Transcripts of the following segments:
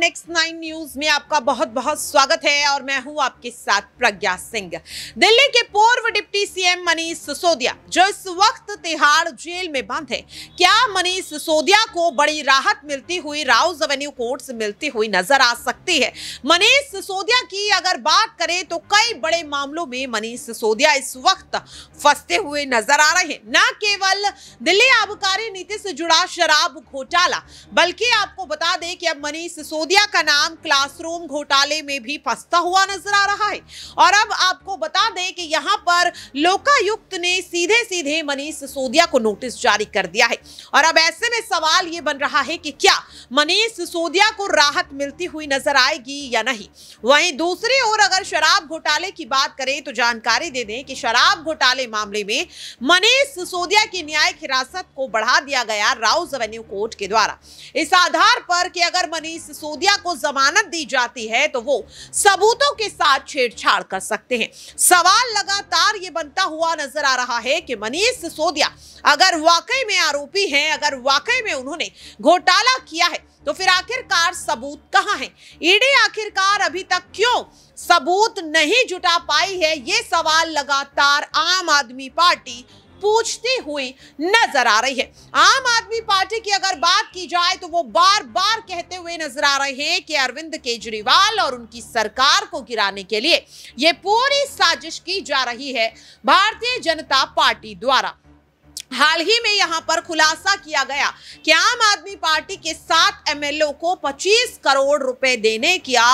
Next nine news में आपका बहुत बहुत स्वागत है और मैं हूं आपके साथ प्रज्ञा सिंह दिल्ली के पूर्व डिप्टी सीएम मनीष सिसोदिया जो इस वक्त तिहाड़ जेल में बंद है क्या मनीष सिसोदिया को बड़ी राहत मिलती हुई राउज एवेन्यू कोर्ट से मिलती हुई नजर आ सकती है मनीष सिसोदिया की अगर बात करें तो कई बड़े मामलों में मनीष सिसोदिया इस वक्त फंसते हुए नजर आ रहे हैं न केवल दिल्ली आबकारी नीति से जुड़ा शराब घोटाला बल्कि आपको बता दें कि अब मनीष सिसोदिया सिसोदिया का नाम क्लासरूम घोटाले में भी फंसता हुआ नजर आ रहा है और अब आपको बता दें कि यहाँ पर लोकायुक्त ने सीधे सीधे मनीष सिसोदिया को नोटिस जारी कर दिया है और अब ऐसे में सवाल ये बन रहा है कि क्या मनीष सिसोदिया को राहत मिलती हुई नजर आएगी या नहीं वहीं दूसरी ओर अगर शराब घोटाले की बात करें तो जानकारी दे दें कि शराब घोटाले मामले में मनीष सिसोदिया की न्यायिक हिरासत को बढ़ा दिया गया राउस एवेन्यू कोर्ट के द्वारा इस आधार पर कि अगर मनीष सिसोदिया अयोध्या को जमानत दी जाती है तो वो सबूतों के साथ छेड़छाड़ कर सकते हैं सवाल लगातार ये बनता हुआ नजर आ रहा है कि मनीष सिसोदिया अगर वाकई में आरोपी हैं अगर वाकई में उन्होंने घोटाला किया है तो फिर आखिरकार सबूत कहाँ है ईडी आखिरकार अभी तक क्यों सबूत नहीं जुटा पाई है ये सवाल लगातार आम आदमी पार्टी पूछती हुई नजर आ रही है आम आदमी पार्टी की अगर बात की जाए तो वो बार बार कहते हुए नजर आ रहे हैं कि अरविंद केजरीवाल और उनकी सरकार को गिराने के लिए ये पूरी साजिश की जा रही है भारतीय जनता पार्टी द्वारा हाल ही में यहां पर खुलासा किया गया कि आम आदमी पार्टी के सात एमएलओ को 25 करोड़ रुपए देने का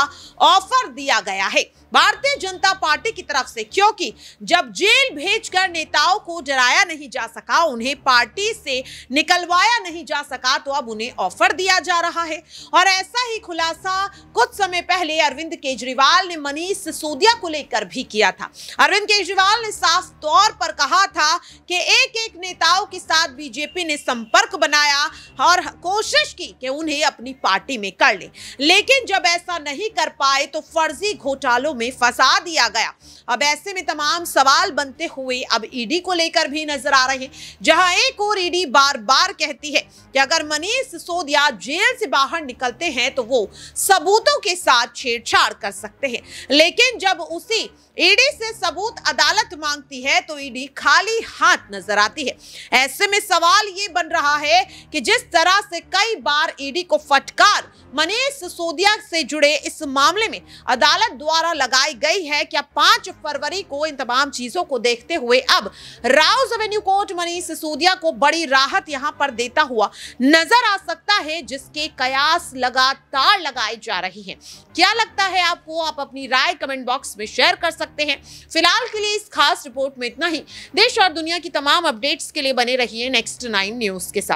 ऑफर दिया गया है भारतीय जनता पार्टी की तरफ से क्योंकि जब जेल भेजकर नेताओं को डराया नहीं जा सका उन्हें पार्टी से निकलवाया नहीं जा सका तो अब उन्हें ऑफर दिया जा रहा है और ऐसा ही खुलासा कुछ समय पहले अरविंद केजरीवाल ने मनीष सिसोदिया को लेकर भी किया था अरविंद केजरीवाल ने साफ तौर पर कहा था कि एक एक नेताओं के साथ बीजेपी ने संपर्क बनाया और कोशिश की कि उन्हें अपनी पार्टी में कर ले। लेकिन जब ऐसा नहीं कर पाए तो फर्जी घोटालों में फंसा दिया गया अब ऐसे में तमाम सवाल बनते हुए अब ईडी e को लेकर भी नजर आ रहे हैं जहां एक और ईडी e बार बार कहती है कि अगर मनीष सिसोदिया जेल से बाहर निकलते हैं तो वो सबूतों के साथ छेड़छाड़ कर सकते हैं लेकिन जब उसी ईडी से सबूत अदालत मांगती है तो ईडी खाली हाथ नजर आती है ऐसे में सवाल ये बन रहा है कि जिस तरह से कई बार ईडी को फटकार मनीष सिसोदिया से जुड़े इस मामले में अदालत द्वारा लगाई गई है क्या पांच फरवरी को इन तमाम चीजों को देखते हुए अब Rouse Avenue court Manish Sisodia को बड़ी राहत यहां पर देता हुआ नजर आ सकता है जिसके कयास लगातार लगाए जा रही है क्या लगता है आपको आप अपनी राय कमेंट बॉक्स में शेयर कर सकते सकते हैं फिलहाल के लिए इस खास रिपोर्ट में इतना ही देश और दुनिया की तमाम अपडेट्स के लिए बने रहिए नेक्स्ट नाइन न्यूज़ के साथ